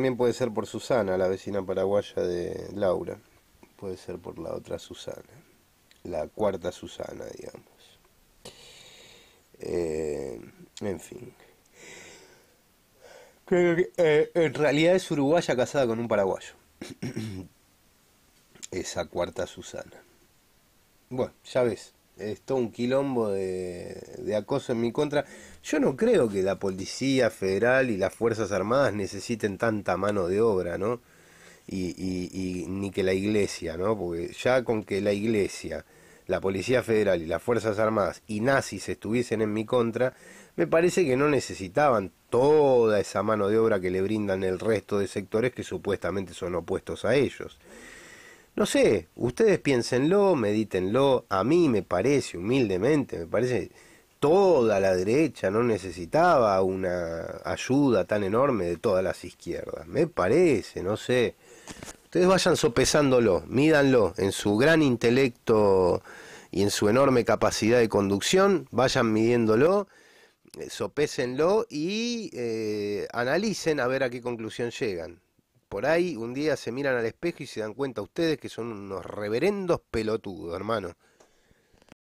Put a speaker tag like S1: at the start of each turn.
S1: También puede ser por Susana, la vecina paraguaya de Laura. Puede ser por la otra Susana, la cuarta Susana, digamos. Eh, en fin. que eh, en realidad es uruguaya casada con un paraguayo. Esa cuarta Susana. Bueno, ya ves es un quilombo de, de, acoso en mi contra. Yo no creo que la Policía Federal y las Fuerzas Armadas necesiten tanta mano de obra, ¿no? Y, y, y ni que la Iglesia, ¿no? Porque ya con que la Iglesia, la Policía Federal y las Fuerzas Armadas y nazis estuviesen en mi contra, me parece que no necesitaban toda esa mano de obra que le brindan el resto de sectores que supuestamente son opuestos a ellos. No sé, ustedes piénsenlo, medítenlo. A mí me parece, humildemente, me parece toda la derecha no necesitaba una ayuda tan enorme de todas las izquierdas. Me parece, no sé. Ustedes vayan sopesándolo, mídanlo en su gran intelecto y en su enorme capacidad de conducción, vayan midiéndolo, eh, sopesenlo y eh, analicen a ver a qué conclusión llegan por ahí un día se miran al espejo y se dan cuenta ustedes que son unos reverendos pelotudos, hermano.